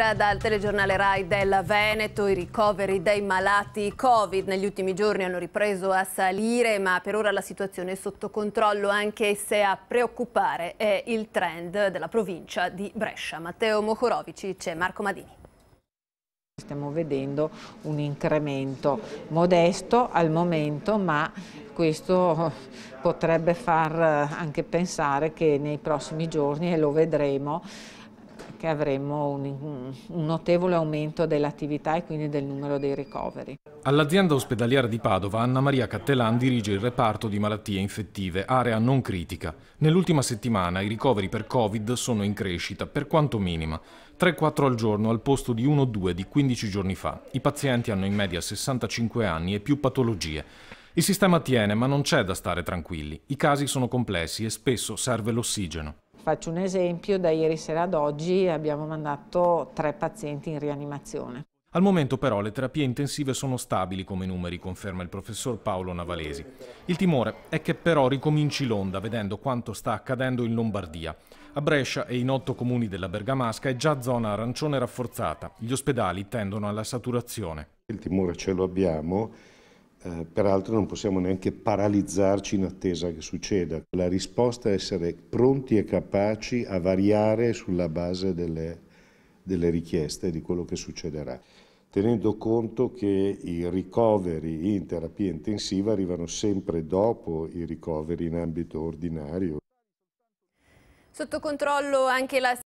Mentre dal telegiornale Rai del Veneto i ricoveri dei malati Covid negli ultimi giorni hanno ripreso a salire, ma per ora la situazione è sotto controllo, anche se a preoccupare è il trend della provincia di Brescia. Matteo Mocorovici c'è Marco Madini. Stiamo vedendo un incremento modesto al momento, ma questo potrebbe far eh, anche pensare che nei prossimi giorni, e lo vedremo, che avremo un, un notevole aumento dell'attività e quindi del numero dei ricoveri. All'azienda ospedaliera di Padova Anna Maria Cattelan dirige il reparto di malattie infettive, area non critica. Nell'ultima settimana i ricoveri per Covid sono in crescita, per quanto minima, 3-4 al giorno al posto di 1-2 di 15 giorni fa. I pazienti hanno in media 65 anni e più patologie. Il sistema tiene, ma non c'è da stare tranquilli. I casi sono complessi e spesso serve l'ossigeno. Faccio un esempio, da ieri sera ad oggi abbiamo mandato tre pazienti in rianimazione. Al momento però le terapie intensive sono stabili come numeri, conferma il professor Paolo Navalesi. Il timore è che però ricominci l'onda vedendo quanto sta accadendo in Lombardia. A Brescia e in otto comuni della Bergamasca è già zona arancione rafforzata. Gli ospedali tendono alla saturazione. Il timore ce lo abbiamo eh, peraltro non possiamo neanche paralizzarci in attesa che succeda. La risposta è essere pronti e capaci a variare sulla base delle, delle richieste di quello che succederà, tenendo conto che i ricoveri in terapia intensiva arrivano sempre dopo i ricoveri in ambito ordinario. Sotto controllo anche la